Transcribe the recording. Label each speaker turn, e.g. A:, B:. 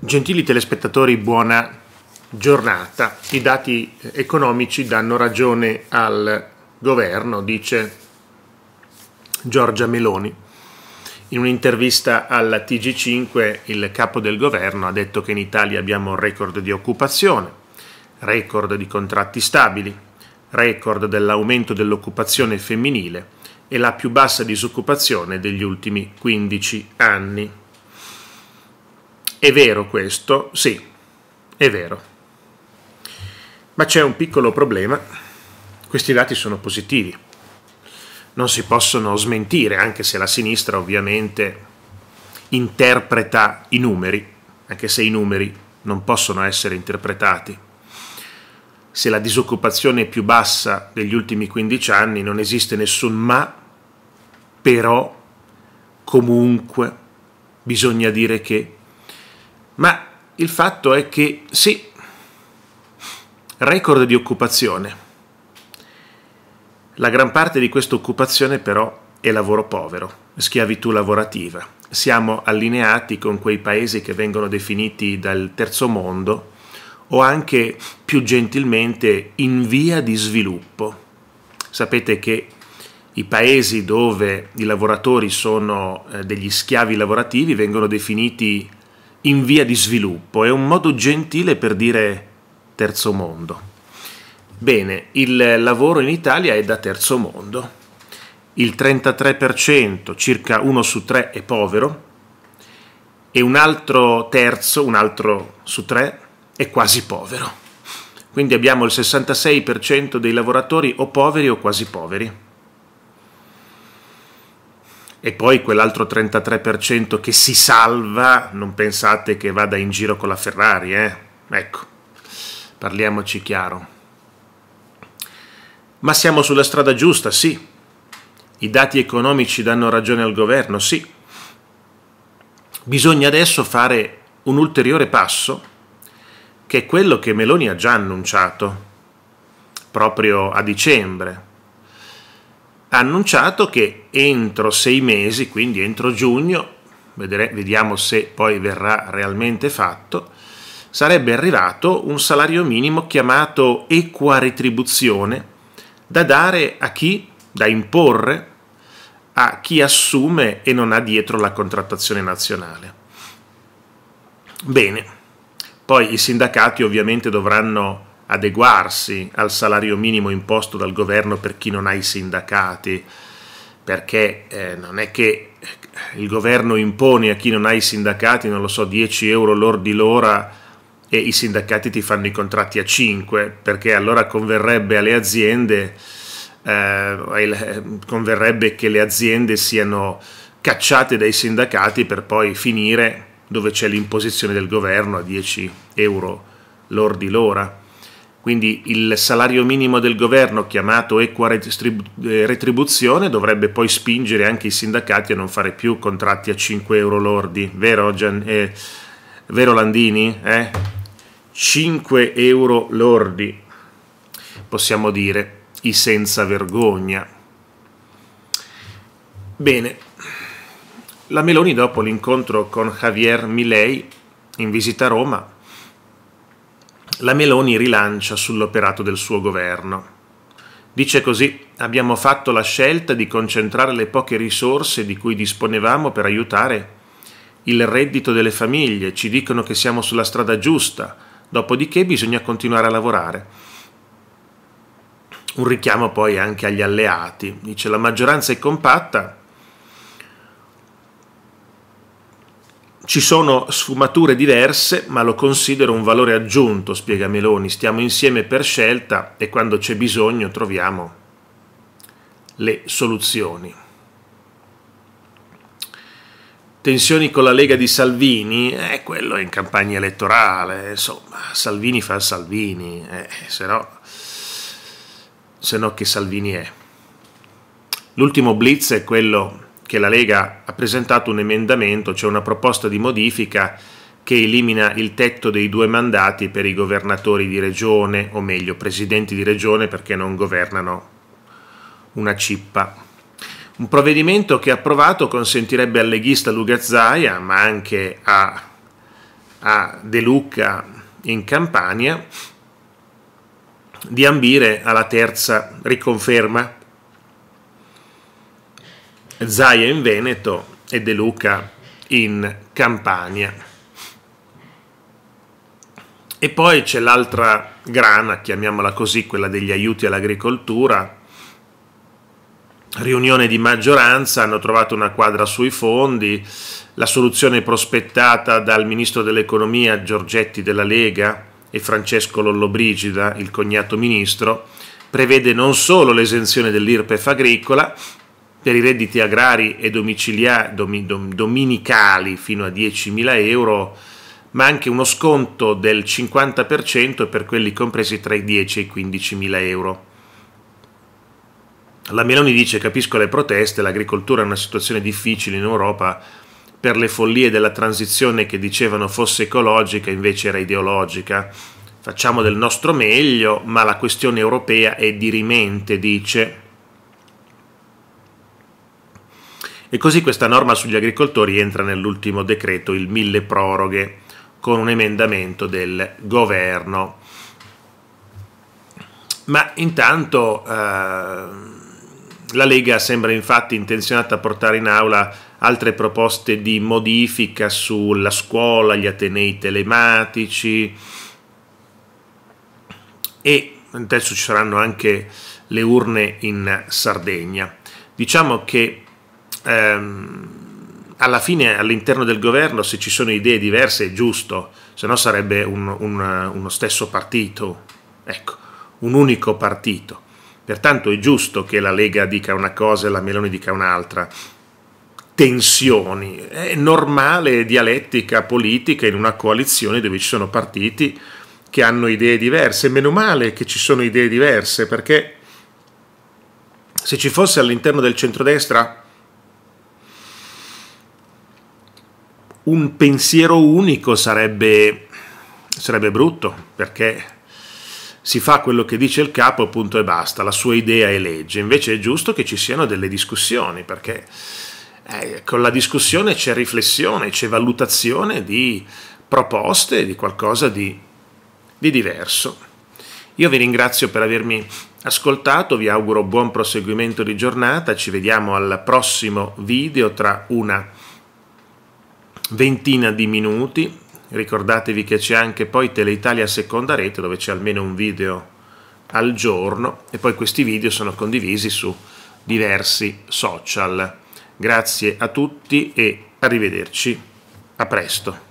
A: Gentili telespettatori, buona giornata. I dati economici danno ragione al governo, dice Giorgia Meloni. In un'intervista alla TG5 il capo del governo ha detto che in Italia abbiamo un record di occupazione, record di contratti stabili, record dell'aumento dell'occupazione femminile e la più bassa disoccupazione degli ultimi 15 anni. È vero questo? Sì, è vero. Ma c'è un piccolo problema. Questi dati sono positivi. Non si possono smentire, anche se la sinistra ovviamente interpreta i numeri, anche se i numeri non possono essere interpretati. Se la disoccupazione è più bassa degli ultimi 15 anni, non esiste nessun ma, però, comunque, bisogna dire che ma il fatto è che sì, record di occupazione. La gran parte di questa occupazione però è lavoro povero, schiavitù lavorativa. Siamo allineati con quei paesi che vengono definiti dal terzo mondo o anche più gentilmente in via di sviluppo. Sapete che i paesi dove i lavoratori sono eh, degli schiavi lavorativi vengono definiti in via di sviluppo, è un modo gentile per dire terzo mondo. Bene, il lavoro in Italia è da terzo mondo, il 33%, circa uno su tre, è povero e un altro terzo, un altro su tre, è quasi povero. Quindi abbiamo il 66% dei lavoratori o poveri o quasi poveri e poi quell'altro 33% che si salva, non pensate che vada in giro con la Ferrari, eh? Ecco, parliamoci chiaro. Ma siamo sulla strada giusta, sì. I dati economici danno ragione al governo, sì. Bisogna adesso fare un ulteriore passo, che è quello che Meloni ha già annunciato, proprio a dicembre ha annunciato che entro sei mesi, quindi entro giugno, vedere, vediamo se poi verrà realmente fatto, sarebbe arrivato un salario minimo chiamato equa retribuzione da dare a chi, da imporre a chi assume e non ha dietro la contrattazione nazionale. Bene, poi i sindacati ovviamente dovranno adeguarsi al salario minimo imposto dal governo per chi non ha i sindacati, perché eh, non è che il governo impone a chi non ha i sindacati, non lo so, 10 euro lordi l'ora e i sindacati ti fanno i contratti a 5, perché allora converrebbe alle aziende, eh, converrebbe che le aziende siano cacciate dai sindacati per poi finire dove c'è l'imposizione del governo a 10 euro lordi l'ora. Quindi il salario minimo del governo, chiamato equa eh, retribuzione, dovrebbe poi spingere anche i sindacati a non fare più contratti a 5 euro lordi, vero, Gian, eh, vero Landini? Eh? 5 euro lordi, possiamo dire, i senza vergogna. Bene, la Meloni dopo l'incontro con Javier Milei in visita a Roma la Meloni rilancia sull'operato del suo governo. Dice così, abbiamo fatto la scelta di concentrare le poche risorse di cui disponevamo per aiutare il reddito delle famiglie, ci dicono che siamo sulla strada giusta, dopodiché bisogna continuare a lavorare. Un richiamo poi anche agli alleati, dice la maggioranza è compatta, Ci sono sfumature diverse, ma lo considero un valore aggiunto, spiega Meloni. Stiamo insieme per scelta e quando c'è bisogno troviamo le soluzioni. Tensioni con la Lega di Salvini, eh, quello è in campagna elettorale, insomma, Salvini fa Salvini, eh, se no, se no che Salvini è. L'ultimo blitz è quello che la Lega ha presentato un emendamento, cioè una proposta di modifica che elimina il tetto dei due mandati per i governatori di regione, o meglio, presidenti di regione perché non governano una cippa. Un provvedimento che approvato consentirebbe al leghista Lugazzaia, ma anche a, a De Lucca in Campania, di ambire alla terza riconferma Zaia in Veneto e De Luca in Campania. E poi c'è l'altra grana, chiamiamola così, quella degli aiuti all'agricoltura. Riunione di maggioranza, hanno trovato una quadra sui fondi, la soluzione prospettata dal ministro dell'economia Giorgetti della Lega e Francesco Lollobrigida, il cognato ministro, prevede non solo l'esenzione dell'IRPEF agricola, per i redditi agrari e domicilia- dominicali fino a 10.000 euro, ma anche uno sconto del 50% per quelli compresi tra i 10 e i 15.000 euro. La Meloni dice capisco le proteste, l'agricoltura è una situazione difficile in Europa per le follie della transizione che dicevano fosse ecologica invece era ideologica. Facciamo del nostro meglio, ma la questione europea è dirimente, dice. E così questa norma sugli agricoltori entra nell'ultimo decreto, il mille proroghe, con un emendamento del governo. Ma intanto eh, la Lega sembra infatti intenzionata a portare in aula altre proposte di modifica sulla scuola, gli atenei telematici e adesso ci saranno anche le urne in Sardegna. Diciamo che ehm, alla fine all'interno del governo se ci sono idee diverse è giusto, se no sarebbe un, un, uno stesso partito, ecco, un unico partito. Pertanto è giusto che la Lega dica una cosa e la Meloni dica un'altra. Tensioni, è normale dialettica politica in una coalizione dove ci sono partiti che hanno idee diverse, meno male che ci sono idee diverse perché se ci fosse all'interno del centrodestra un pensiero unico sarebbe, sarebbe brutto, perché si fa quello che dice il capo, punto e basta, la sua idea è legge. Invece è giusto che ci siano delle discussioni, perché eh, con la discussione c'è riflessione, c'è valutazione di proposte, di qualcosa di, di diverso. Io vi ringrazio per avermi ascoltato, vi auguro buon proseguimento di giornata, ci vediamo al prossimo video tra una ventina di minuti. Ricordatevi che c'è anche poi Teleitalia seconda rete dove c'è almeno un video al giorno e poi questi video sono condivisi su diversi social. Grazie a tutti e arrivederci. A presto.